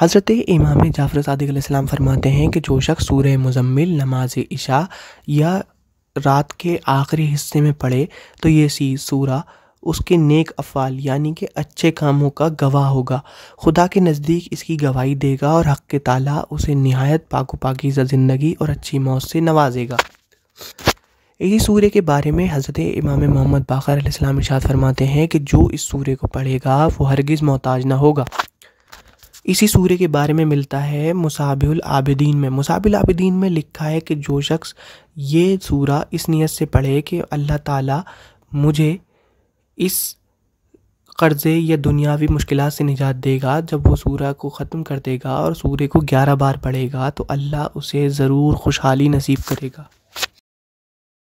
हज़रत इमाम जाफ़र सदकाम फरमाते हैं कि जो शख्स सूर मुजम्मिल नमाज इशा या रात के आखिरी हिस्से में पढ़े तो ये सी सूरा उसके नेक अफ़ाल यानी कि अच्छे कामों का गवाह होगा खुदा के नज़दीक इसकी गवाही देगा और हक़ के ताला उसे नहायत पाको पाकिज़ा ज़िंदगी और अच्छी मौत से नवाजेगा इसी सूर्य के बारे में हज़रत इमाम मोहम्मद बाख़र इस्लाम इशाद फरमाते हैं कि जो इस सूर्य को पढ़ेगा वो हरगिज़ मोहताज ना होगा इसी सूर्य के बारे में मिलता है मुसाबिल आबिदीन में मुसाबिल आबिदीन में लिखा है कि जो शख्स ये सूरा इस नीयत से पढ़े कि अल्लाह ताला मुझे इस कर्ज़े या दुनियावी मुश्किल से निजात देगा जब वो सूर्य को ख़त्म कर देगा और सूर्य को ग्यारह बार पढ़ेगा तो अल्लाह उसे ज़रूर खुशहाली नसीब करेगा